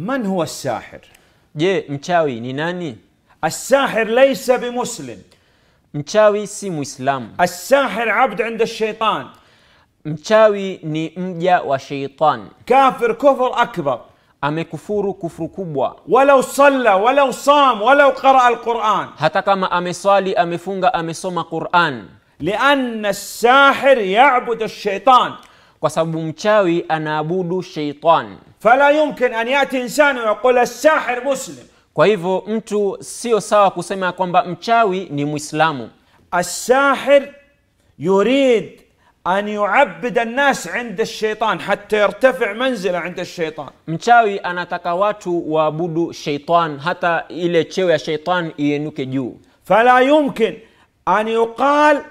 من هو الساحر؟ جي مشاوي نيناني الساحر ليس بمسلم مشاوي سي مسلم الساحر عبد عند الشيطان مشاوي ني مجا وشيطان كافر كفر اكبر أمي كفر كفر كبوة ولو صلى ولو صام ولو قرأ القرآن حتى كما أمي صالي أمي فونغا أمي صوم القرآن لأن الساحر يعبد الشيطان وسبب مشاوي أنا أبود الشيطان فلا يمكن an yati insanu yaqula sahir muslim kwa hivyo mtu sio sawa kusema kwamba mchawi ni mwislamu الساحر يريد أن يعبد الناس عند الشيطان حتى يرتفع منزله عند الشيطان mchawi anataka watu waabudu sheitan hata ile cheo ya sheitan ienuke juu فلا يمكن أن يقال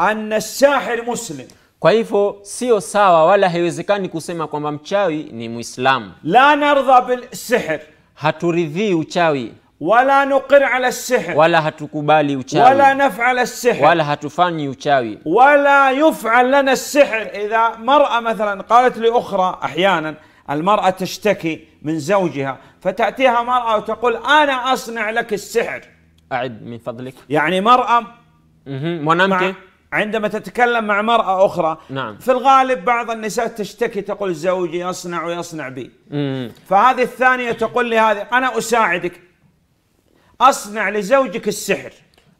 أن الساحر مسلم Kwa hivyo sio sawa wala haiwezekani kusema kwamba mchawi ni Muislamu. la nardha bilsihr, haturidhii uchawi wala nuqir ala sihr, wala hatukubali uchawi wala naf'al as-sihr, wala hatufanyi uchawi wala yuf'al lana as-sihr. Idha mar'a mathalan qalat li ukhra ahyanan المرأة تشتكي من زوجها فتأتيها مرأة وتقول أنا أصنع لك السحر أعد من فضلك يعني مرأة مه، مع- مwanamke عندما تتكلم مع مرأة أخرى نعم. في الغالب بعض النساء تشتكي تقول زوجي يصنع ويصنع بي مم. فهذه الثانية تقول لي هذه أنا أساعدك أصنع لزوجك السحر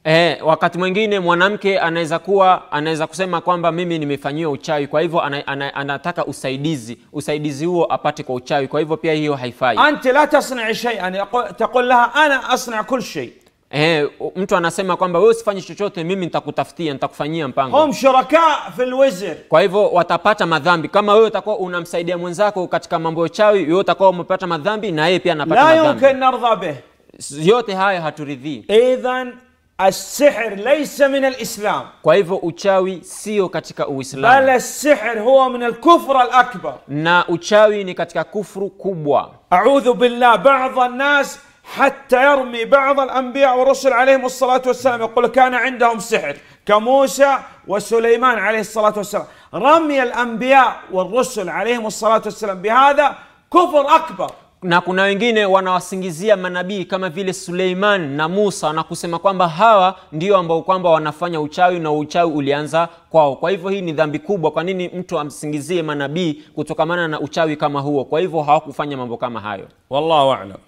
Eh, wakati mwingine mwanamke anaweza kuwa anaweza kusema kwamba mimi nimefanyiwa uchawi, kwa hivyo ana, ana, anataka usaidizi, usaidizi huo apate kwa uchawi, kwa hivyo pia hiyo haifai. Anti la tasnai shay'an taqul laha ana asna kull shay Eh, mtu anasema kwamba wewe usifanye chochote, mimi nitakutafutia, nitakufanyia mpango. Hum shuraka Kwa hivyo watapata madhambi kama wewe utakuwa unamsaidia mwenzako katika mambo ya uchawi, wewe utakuwa umepata madhambi na yeye pia anapata madhambi. Yote haya haturidhii. Idhan السحر ليس من الإسلام kwa hivyo uchawi sio katika uislamu السحر هو من الكفر الأكبر na uchawi ni katika kufru kubwa أعوذ بالله بعض الناس حتى يرمي بعض الأنبياء والرسل عليهم الصلاة والسلام يقول كان عندهم سحر كموسى وسليمان عليه الصلاة والسلام رمي الأنبياء والرسل عليهم الصلاة والسلام بهذا كفر أكبر na kuna wengine wanawasingizia manabii kama vile suleiman na musa na kusema kwamba hawa ndio ambao kwamba wanafanya uchawi na uchawi ulianza kwao kwa hivyo hii ni dhambi kubwa kwa nini mtu amsingizie manabii kutokamana na uchawi kama huo kwa hivyo hawakufanya mambo kama hayo wallahu alam